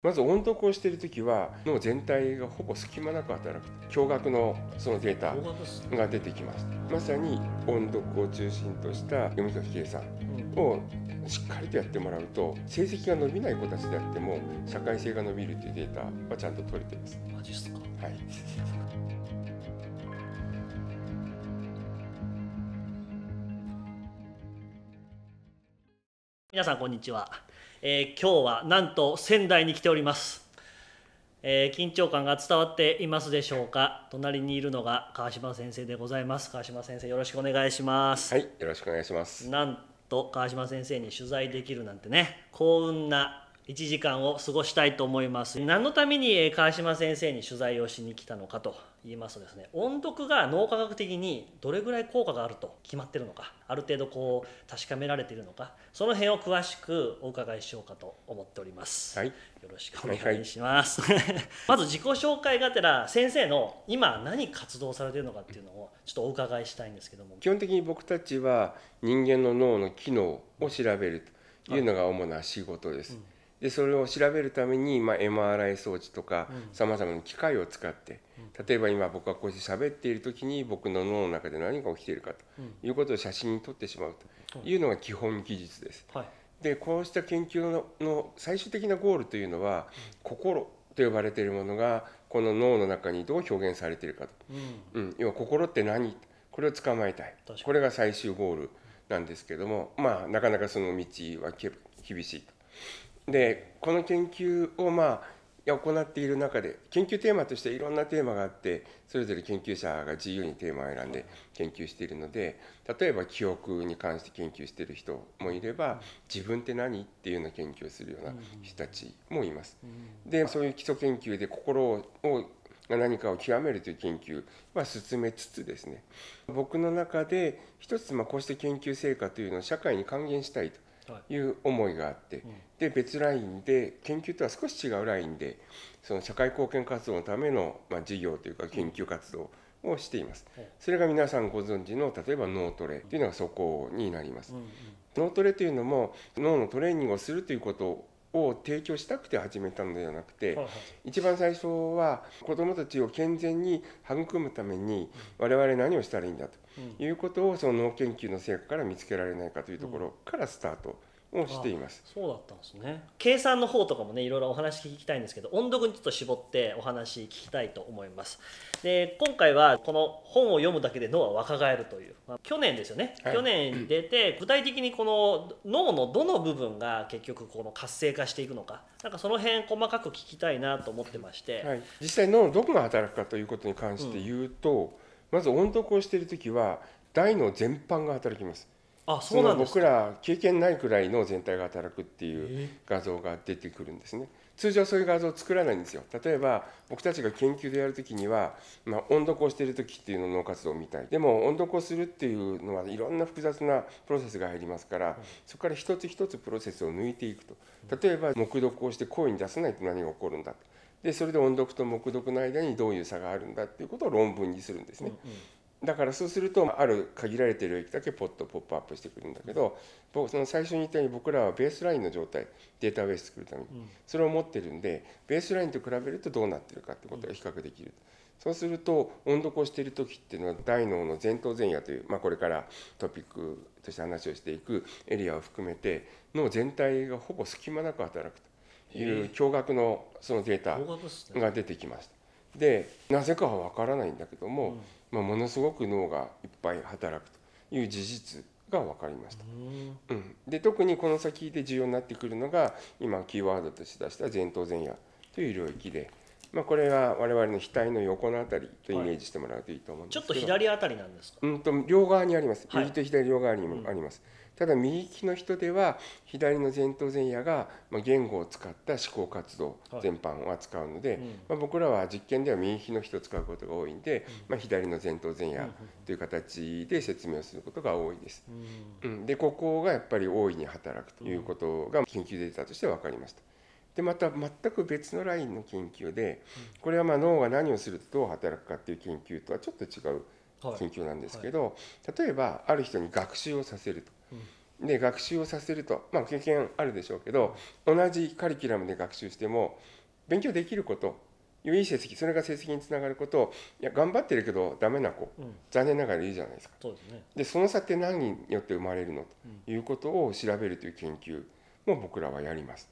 まず音読をしている時は脳全体がほぼ隙間なく働く驚愕のそのデータが出てきますまさに音読を中心とした読み書き計算をしっかりとやってもらうと成績が伸びない子たちであっても社会性が伸びるというデータはちゃんと取れていますマジっすかはい 皆さんこんにちはえー、今日はなんと仙台に来ております、えー、緊張感が伝わっていますでしょうか隣にいるのが川島先生でございます川島先生よろしくお願いしますはいよろしくお願いしますなんと川島先生に取材できるなんてね幸運な1時間を過ごしたいと思います何のために川島先生に取材をしに来たのかと言いますとですね音読が脳科学的にどれぐらい効果があると決まってるのかある程度こう確かめられているのかその辺を詳しくお伺いしようかと思っております、はい、よろしくお願いします、はい、まず自己紹介がてら先生の今何活動されてるのかっていうのをちょっとお伺いしたいんですけども基本的に僕たちは人間の脳の機能を調べるというのが主な仕事です、うんでそれを調べるために、まあ、MRI 装置とかさまざまな機械を使って、うん、例えば今僕がこうして喋っている時に僕の脳の中で何が起きているかということを写真に撮ってしまうというのが基本技術です。はい、でこうした研究の最終的なゴールというのは、うん、心と呼ばれているものがこの脳の中にどう表現されているかと、うん、うん、要は心って何これを捕まえたいこれが最終ゴールなんですけどもまあなかなかその道は厳しいと。でこの研究をまあ行っている中で研究テーマとしていろんなテーマがあってそれぞれ研究者が自由にテーマを選んで研究しているので例えば記憶に関して研究している人もいれば自分って何っていうような研究をするような人たちもいます。でそういう基礎研究で心をが何かを極めるという研究は進めつつですね僕の中で一つまこうして研究成果というのを社会に還元したいという思いがあって、で別ラインで研究とは少し違うラインでその社会貢献活動のための、ま事業というか研究活動をしています、それが皆さんご存知の例えば脳トレというのがそこになります、脳トレというのも脳のトレーニングをするということを提供したくて始めたのではなくて、一番最初は子どもたちを健全に育むために我々何をしたらいいんだということをその脳研究の成果から見つけられないかというところからスタート。をしていますそうだったんですね計算の方とかもねいろいろお話聞きたいんですけど音読にちょっと絞ってお話聞きたいと思いますで今回はこの本を読むだけで脳は若返るという、まあ、去年ですよね、はい、去年出て具体的にこの脳のどの部分が結局この活性化していくのかなんかその辺細かく聞きたいなと思ってまして、はい、実際脳のどこが働くかということに関して言うと、うんまず音読をしている時は大脳全般が働きますあそうなん僕ら経験ないくらいの全体が働くっていう画像が出てくるんですね、通常そういう画像を作らないんですよ例えば僕たちが研究でやるときには、まあ、音読をしている時っていうの脳活動を見たいでも音読をするっていうのはいろんな複雑なプロセスが入りますから、そこから一つ一つプロセスを抜いていくと例えば黙読をして声に出さないと何が起こるんだとでそれで音読と目読の間にどういう差があるんだっていうことを論文にするんですね。うんうんだからそうするとある限られてる液だけポッとポップアップしてくるんだけどその最初に言ったように僕らはベースラインの状態データベース作るためにそれを持ってるんでベースラインと比べるとどうなってるかってことが比較できる。そうすると音読をしている時っていうのは大脳の前頭前野という、まあ、これからトピックとして話をしていくエリアを含めて脳全体がほぼ隙間なく働くという驚愕のそのデータが出てきました。でなぜかは分からないんだけども、まあ、ものすごく脳がいっぱい働くという事実が分かりました。うん、で特にこの先で重要になってくるのが今キーワードとして出した前頭前野という領域で。まあ、これは我々の額の横のあたりとイメージしてもらうといいと思うんですけど、はい、ちょっと左あたりなんですかうんと両側にあります右と左両側にもあります、ただ右利きの人では左の前頭前野が言語を使った思考活動全般を扱うので、ま僕らは実験では右利きの人を使うことが多いんで、ま左の前頭前野という形で説明をすることが多いです。うんでここがやっぱり大いに働くということが研究データとして分かりました。でまた全く別のラインの研究でこれはま脳が何をするとどう働くかっていう研究とはちょっと違う。研究なんですけど、はい例えばある人に学習をさせると。うん、で学習をさせると、まあ、経験あるでしょうけど同じカリキュラムで学習しても勉強できることいい成績それが成績につながることをいや頑張ってるけどダメな子、うん、残念ながらいいじゃないですかそで、ね、その差って何によって生まれるのということを調べるという研究も僕らはやります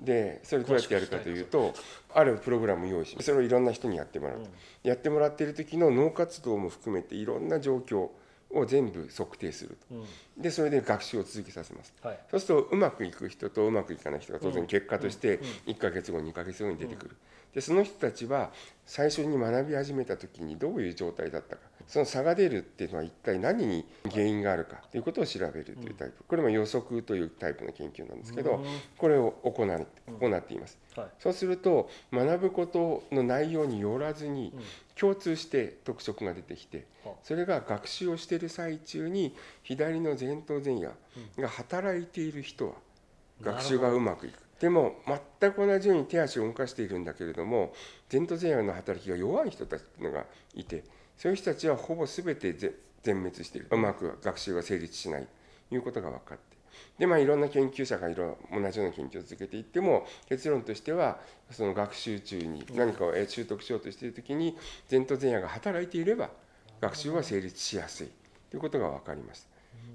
でそれどうやってやるかというとあるプログラム用意しそれをいろんな人にやってもらうと、うん、やってもらっている時の脳活動も含めていろんな状況を全部測定すると、うん、でそれで学習を続けさせます、はい、そうするとうまくいく人とうまくいかない人が当然結果として1ヶ月後2ヶ月後に出てくる、でその人たちは最初に学び始めた時にどういう状態だったかその差が出るっていうのは一体何に原因があるかということを調べるというタイプ、これも予測というタイプの研究なんですけど、これを行い行っています、そうすると学ぶことの内容によらずに共通して特色が出てきてそれが学習をしている最中に左の前頭前野が働いている人は学習がうまくいく。でも全く同じように手足を動かしているんだけれども前頭前野の働きが弱い人たちっていうのがいてそういう人たちはほぼ全て全滅しているうまく学習が成立しないということが分かってでまあいろんな研究者がいろ同じような研究を続けていっても結論としてはその学習中に何かを習得しようとしている時に前頭前野が働いていれば学習は成立しやすいということが分かりました。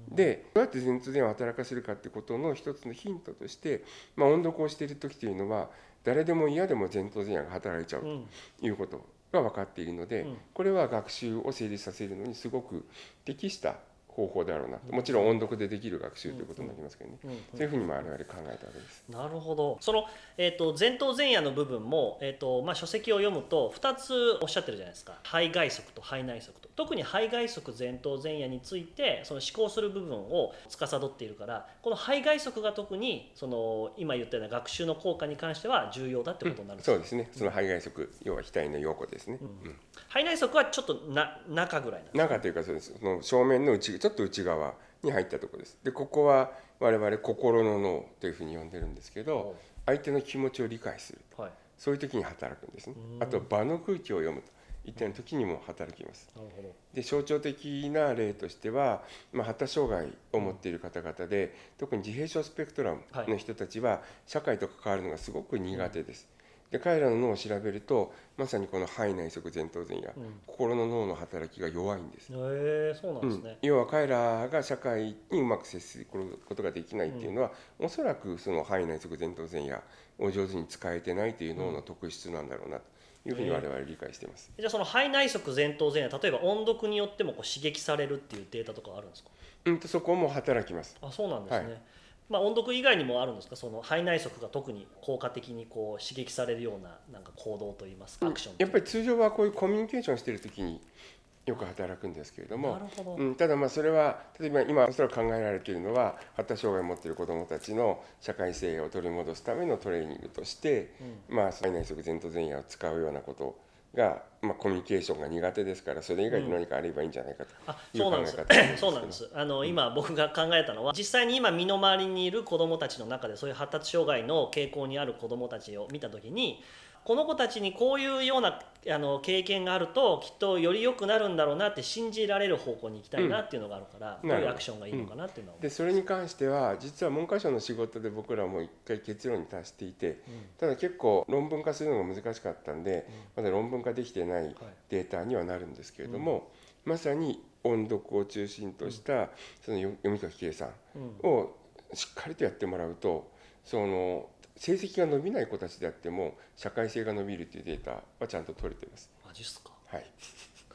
でどうやって前頭前野を働かせるかってことの一つのヒントとして、まあ、音読をしている時というのは誰でも嫌でも前頭前野が働いちゃうということが分かっているので、これは学習を成立させるのにすごく適した方法だろうなもちろん音読でできる学習ということになりますけどね、そういうふうにも我々考えたわけです。なるほどその、えーと、前頭前野の部分も、えーとまあ、書籍を読むと2つおっしゃってるじゃないですか肺外側と肺内側と特に肺外側前頭前野についてその思考する部分を司っているからこの肺外側が特にその今言ったような学習の効果に関しては重要だってことになるんです、うん、そうですねその肺外側、うん、要は額の陽ですね、うん、肺内側はちょっとな中ぐらいなんです中というかそうですその正面の内ちょっと内側に入ったとこですでここは我々心の脳というふうに呼んでるんですけど相手の気持ちを理解する、そういう時に働くんですねあと場の空気を読むといったような時にも働きますで象徴的な例としては、まあ、発達障害を持っている方々で特に自閉症スペクトラムの人たちは社会と関わるのがすごく苦手です、で彼らの脳を調べるとまさにこの肺内側前頭前野、うん、心の脳の働きが弱いんです。えそうなんですね、要は彼らが社会にうまく接することができないっていうのは、うん、おそらくその肺内側前頭前野を上手に使えてないという脳の特質なんだろうなと。いうふうに我々理解しています。じゃあその肺内側前頭前野例えば音読によってもこう刺激されるっていうデータとかあるんですか？うんとそこも働きます。あそうなんですね。はいまあ、音読以外にもあるんですかその肺内側が特に効果的にこう刺激されるようななんか行動といいますかアクションやっぱり通常はこういうコミュニケーションしてる時によく働くんですけれどもうん、ただまあそれは例えば今おそらく考えられているのは発達障害を持っている子どもたちの社会性を取り戻すためのトレーニングとして、うん、まあ内側前頭前野を使うようなことが、まあ、コミュニケーションが苦手ですからそれ以外に何かあればいいんじゃないかという考え方です、うん、そうなんですあの、今僕が考えたのは実際に今身の回りにいる子どもたちの中でそういう発達障害の傾向にある子どもたちを見た時にこの子たちにこういうようなあの経験があるときっとより良くなるんだろうなって信じられる方向に行きたいなっていうのがあるから、うん、どういうアクションがいいのかなっていうのは、うん、でそれに関しては実は文科省の仕事で僕らも一回結論に達していて、うん、ただ結構論文化するのが難しかったんで、まだ論文化できてないデータにはなるんですけれども、はい、まさに音読を中心としたその読み書き計算をしっかりとやってもらうとその成績が伸びない子たちであっても社会性が伸びるっていうデータはちゃんと取れてます。マジっすかはい、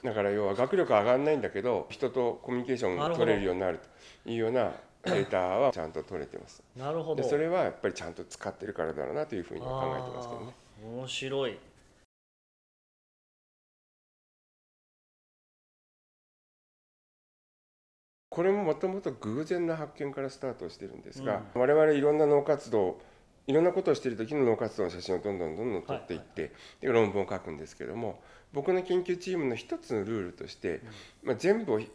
だから要は学力上がらないんだけど人とコミュニケーションが取れるようになるというようなデータはちゃんと取れてます。なるほどそれはやっぱりちゃんと使ってるからだろうなというふうには考えてますけどね。面白いこれももともと偶然な発見からスタートしてるんですが、うん、我々いろんな脳活動いろんなことをしている時の脳活動の写真をどんどんどんどん撮っていって、で論文を書くんですけども僕の研究チームの一つのルールとして、まあ、全部を比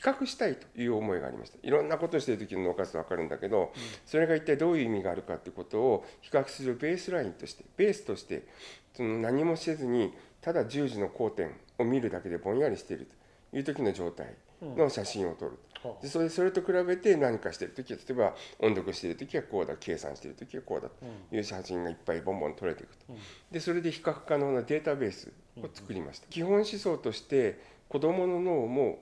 較したいという思いがありましたいろんなことをしている時の脳活動分かるんだけど、それが一体どういう意味があるかってことを比較するベースラインとしてベースとしてその何もせずにただ十字の交点を見るだけでぼんやりしているという時の状態の写真を撮ると。でそれそれと比べて何かしてる時は例えば音読してる時はこうだ計算してる時はこうだという写真がいっぱいボンボン取れていくと、でそれで比較可能なデータベースを作りました、基本思想として子どもの脳も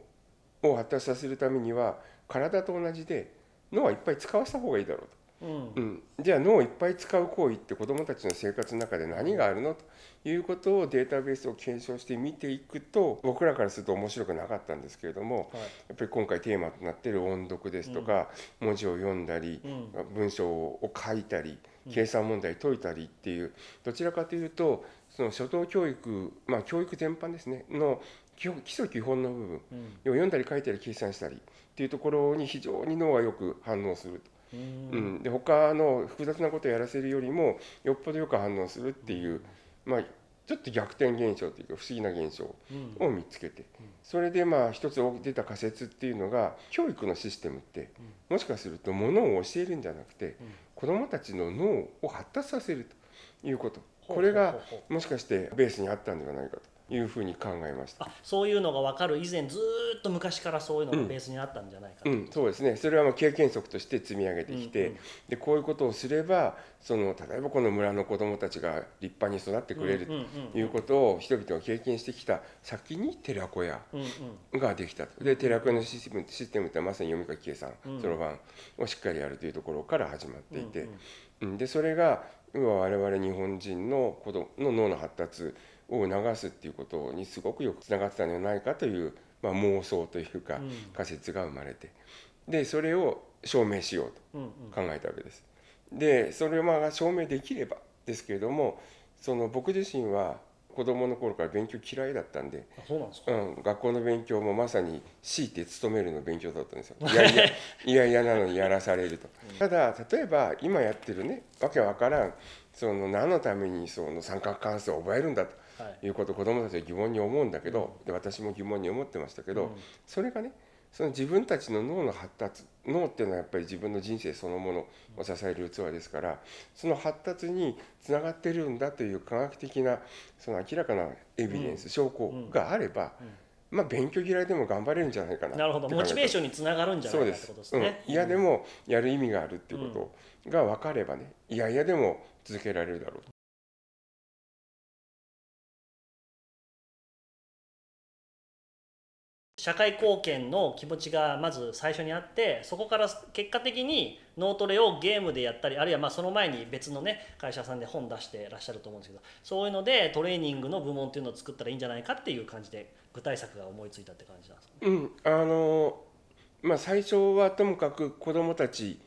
を発達させるためには体と同じで脳はいっぱい使わせた方がいいだろうとうん、うん、じゃあ脳をいっぱい使う行為って子どもたちの生活の中で何があるのということをデータベースを検証して見ていくと僕らからすると面白くなかったんですけれども、はい、やっぱり今回テーマとなってる音読ですとか、うん、文字を読んだり、うん、文章を書いたり計算問題解いたりっていうどちらかというとその初等教育まあ教育全般ですねの基基礎基本の部分、うん、読んだり書いたり計算したりっていうところに非常に脳がよく反応すると。うん、で他の複雑なことをやらせるよりもよっぽどよく反応するっていう、まあ、ちょっと逆転現象というか不思議な現象を見つけて、それでまあ一つ出た仮説っていうのが教育のシステムってもしかするとものを教えるんじゃなくて、子どもたちの脳を発達させるということこれがもしかしてベースにあったんではないかと。いうふうに考えましたあそういうのが分かる以前ずっと昔からそういうのがベースにあったんじゃないかと、うんうん、そうですねそれはもう経験則として積み上げてきて、うんうん、でこういうことをすればその例えばこの村の子どもたちが立派に育ってくれるということを人々が経験してきた先に寺子屋ができたとで寺子屋のシステムってムってまさに読み書き計算そろばんをしっかりやるというところから始まっていて、うん、うん、でそれが今我々日本人の子どの脳の発達を促すっていうことにすごくよくつながってたんではないかという、まあ、妄想というか仮説が生まれて、でそれを証明しようと考えたわけです。でそれをが証明できればですけれどもその僕自身は子供の頃から勉強嫌いだったんでうん、学校の勉強もまさに強いて勤めるの勉強だったんですよ いやいやいやいやなのにやらされると、ただ例えば今やってるねわけわからんその何のためにその三角関数を覚えるんだということを子どもたちは疑問に思うんだけど、で私も疑問に思ってましたけど、それがねその自分たちの脳の発達脳っていうのはやっぱり自分の人生そのものを支える器ですからその発達につながってるんだという科学的なその明らかなエビデンス、うん、証拠があれば、うん、まあ、勉強嫌いでも頑張れるんじゃないかななるほどモチベーションにつながるんじゃないかってことですね。うん、いやでもやる意味があるっていうことが分かればねいやいやでも続けられるだろう社会貢献の気持ちがまず最初にあってそこから結果的に脳トレをゲームでやったりあるいはまその前に別のね会社さんで本出してらっしゃると思うんですけどそういうのでトレーニングの部門っていうのを作ったらいいんじゃないかっていう感じで具体策が思いついたって感じなんですか、ね、うんあのまあ、最初はともかく子どもたち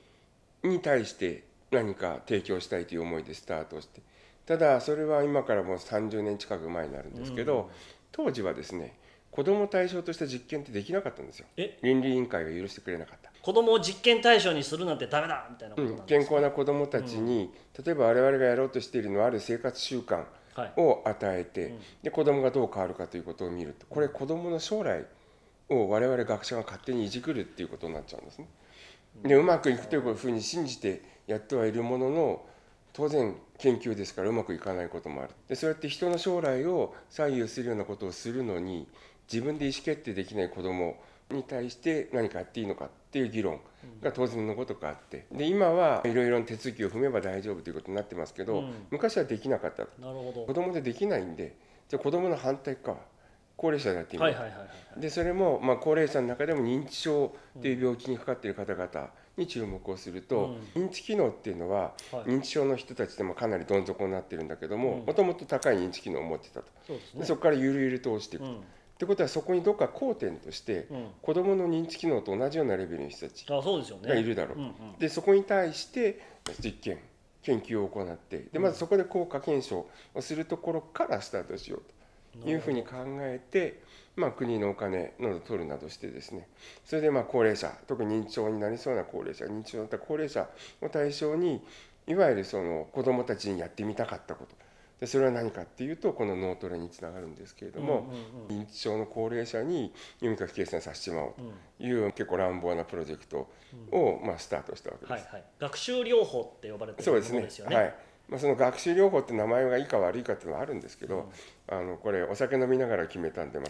に対して何か提供したいという思いでスタートしてただそれは今からもう30年近く前になるんですけど、うん、当時はですね子供対象とした実験ってできなかったんですよ倫理委員会が許してくれなかった子供を実験対象にするなんてダメだみたいなことなんです、うん、健康な子供たちに、うん、例えば我々がやろうとしているのはある生活習慣を与えて、はいで子供がどう変わるかということを見るとこれ子供の将来を我々学者が勝手にいじくるっていうことになっちゃうんですね。でうまくいくというふうに信じてやってはいるものの当然研究ですからうまくいかないこともあるでそうやって人の将来を左右するようなことをするのに自分で意思決定できない子どもに対して何かやっていいのかっていう議論が当然のことかあってで今はいろいろ手続きを踏めば大丈夫ということになってますけど、うん、昔はできなかったなるほど子供でできないんでじゃあ子供の反対か高齢者でやってみう、はいはいはいはい、でそれもまあ高齢者の中でも認知症っていう病気にかかっている方々に注目をすると、うん、認知機能っていうのは、はい、認知症の人たちでもかなりどん底になってるんだけどももともと高い認知機能を持ってたとそこ、ね、からゆるゆると落ちていくと。うんってことはそこにどっか交点として子どもの認知機能と同じようなレベルの人たちがいるだろう。うんうん、でそこに対して実験研究を行ってでまずそこで効果検証をするところからスタートしようというふうに考えて、まあ、国のお金などを取るなどしてですねそれでまあ高齢者特に認知症になりそうな高齢者認知症になった高齢者を対象にいわゆるその子どもたちにやってみたかったことでそれは何かっていうとこの脳トレにつながるんですけれども、認知症の高齢者に読み書き計算させてしまおうという、結構乱暴なプロジェクトを、まあ、スタートしたわけです、はいはい、学習療法って呼ばれてるんですよね。そうですねはいまあ、その学習療法って名前がいいか悪いかっていうのはあるんですけど、うん、あのこれお酒飲みながら決めたんで ま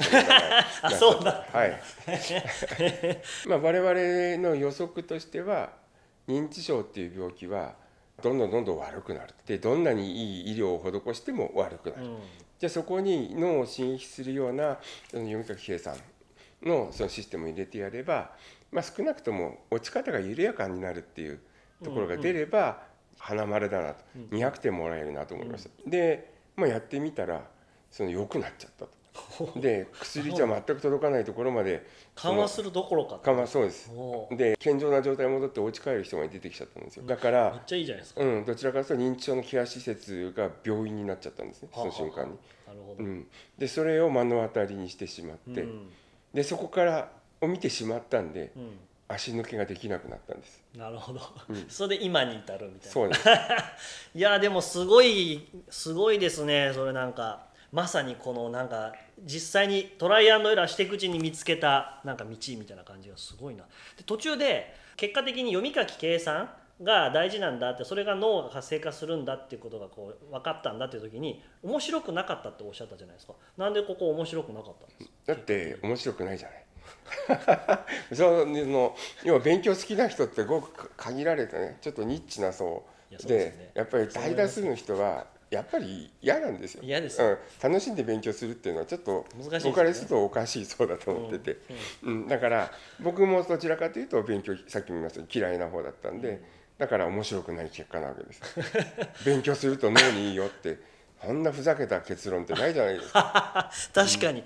あそうだはいまあ我々の予測としては認知症っていう病気はどんどんどんどん悪くなるでどんなにいい医療を施しても悪くなる、うん、じゃあそこに脳を進出するような読み書き計算のそのシステムを入れてやれば、まあ、少なくとも落ち方が緩やかになるっていうところが出れば、うんうん、花丸だなと、200点もらえるなと思いました、うん、で、まあ、やってみたらその良くなっちゃったとで薬じゃ全く届かないところまで緩和するどころか緩和そうですで健常な状態に戻ってお家帰る人が出てきちゃったんですよだからめっちゃいいじゃないですか、うん、どちらかというと認知症のケア施設が病院になっちゃったんですねその瞬間になるほど、うん、でそれを目の当たりにしてしまって、うん、でそこからを見てしまったんで、うん足抜けができなくなったんですなるほど、うん、それで今に至るみたいなそうです いやでもすごいすごいですねそれなんかまさにこのなんか実際にトライアンドエラーしていくうちに見つけたなんか道みたいな感じがすごいなで途中で結果的に読み書き計算が大事なんだってそれが脳が活性化するんだっていうことがこう分かったんだっていう時に面白くなかったっておっしゃったじゃないですかなんでここ面白くなかったんですだって面白くないじゃない その要は勉強好きな人ってごく限られてねちょっとニッチな層で、ね、やっぱり大多数の人はやっぱり嫌なんですよです、うん、楽しんで勉強するっていうのはちょっと難しい、僕からするとおかしいそうだと思ってて、うん、うんうん、だから僕もどちらかというと勉強さっきも言いました嫌いな方だったんで、だから面白くない結果なわけです 勉強すると脳にいいよってあんなふざけた結論ってないじゃないですか 確かに、